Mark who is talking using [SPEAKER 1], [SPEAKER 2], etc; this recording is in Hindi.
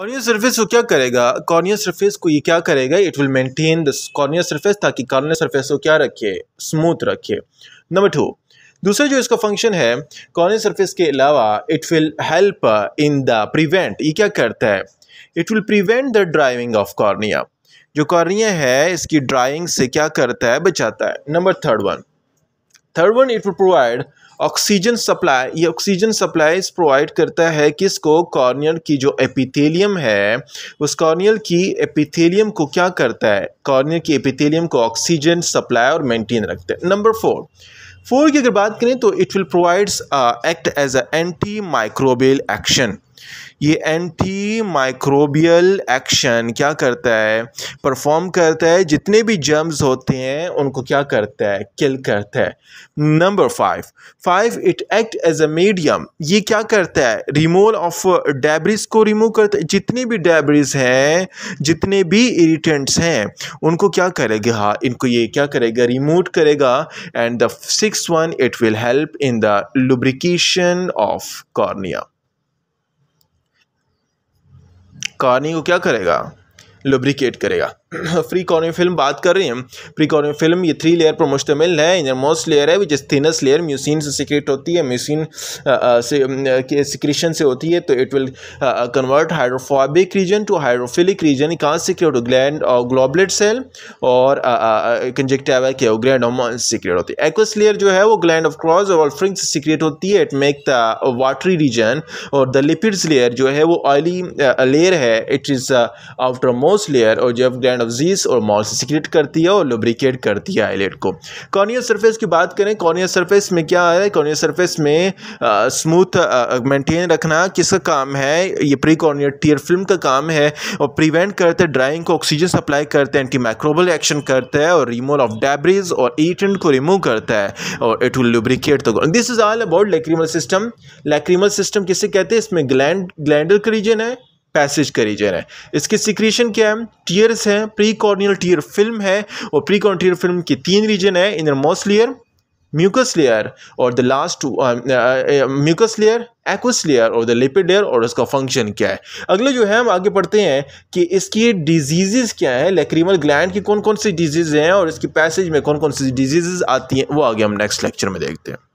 [SPEAKER 1] कॉर्नियल सरफेस को क्या करेगा कॉर्नियल सरफेस को ये क्या करेगा it will maintain the corneal surface ताकि कॉर्नियल सरफेस को क्या रखे स्मूथ रखे नंबर टू दूसरा जो इसका फंक्शन है कॉर्नियल सरफेस के अलावा it will help in the prevent ये क्या करता है it will prevent the drying of cornea जो कॉर्निया है इसकी ड्राइंग से क्या करता है बचाता है number third one third one it will provide oxygen supply ये ऑक्सीजन सप्लाई प्रोवाइड करता है किसको कॉर्नियल की जो एपिथेलियम है उस कॉर्नियल की एपिथेलियम को क्या करता है कॉर्नियल की एपिथेलियम को ऑक्सीजन सप्लाई और मेंटेन रखता है नंबर फोर फोर की अगर बात करें तो it will provides act as a anti microbial action ये एंटी माइक्रोबियल एक्शन क्या करता है परफॉर्म करता है जितने भी जर्म्स होते हैं उनको क्या करता है किल करता है number five five it act as a medium ये क्या करता है रिमूवल ऑफ डेब्रिस को रिमूव करता है जितने भी डेब्रिस हैं जितने भी इरिटेंट्स हैं उनको क्या करेगा हाँ, इनको ये क्या करेगा रिमूव करेगा and the six one it will help in the lubrication of cornea कार्निंग को क्या करेगा लुब्रिकेट करेगा फ्री कॉर्निंग फिल्म बात कर रहे हैं फ्री कॉर्निंग फिल्म ये थ्री लेयर पर मुश्तमिल है इन मोस्ट लेयर है which is thinnest layer mucin से सिक्रेट होती है म्यूसिन से सिक्रेशन से होती है तो it will convert hydrophobic region to hydrophilic region कहाँ सिक्रेट हो ग्लैंड और ग्लोबलेट सेल और कंजेक्टिवा के ग्लैंड सिक्रेट होती है एक्वस लेयर जो है वो ग्लैंड ऑफ क्रॉस और ऑल्फ्रिंग से सिक्रेट होती है it make the watery region और द लिपिड्स लेयर जो है वो ऑयली लेयर है it is outermost layer और जब ग्लैंड ऑफ जीस और मॉल से सिक्रेट करती है और लुब्रिकेट करती है आईलेट को कॉर्नियल सरफेस की बात करें कॉर्नियल सरफेस में क्या है कॉर्नियल सरफेस में स्मूथ मेंटेन रखना किसका काम है ये प्री कॉर्नियल टीयर फिल्म का काम है और प्रिवेंट करते हैं ड्राइंग को ऑक्सीजन सप्लाई करते हैं एंटी माइक्रोबल एक्शन करता है और रिमूवल ऑफ डेब्रिज और ईटेंट को रिमूव करता है और it will lubricate the this is all about lacrimal system lacrimal system किसे कहते हैं इसमें ग्लैंड ग्लैंडर का रीजन है पैसेज करी जा रहा है इसके सिक्रीशन क्या है टीयर्स हैं प्री कॉर्नियल टीयर फिल्म है और प्री कॉर्नियल फिल्म की तीन रीजन है inner most layer mucus layer और the last mucus layer aqueous layer और द लिपिड लेयर और उसका फंक्शन क्या है अगले जो है हम आगे पढ़ते हैं कि इसकी डिजीजेज़ क्या है लेक्रीमल ग्लैंड की कौन कौन सी डिजीज़ हैं और इसकी पैसेज में कौन कौन सी डिजीज़ आती हैं वो आगे हम नेक्स्ट लेक्चर में देखते हैं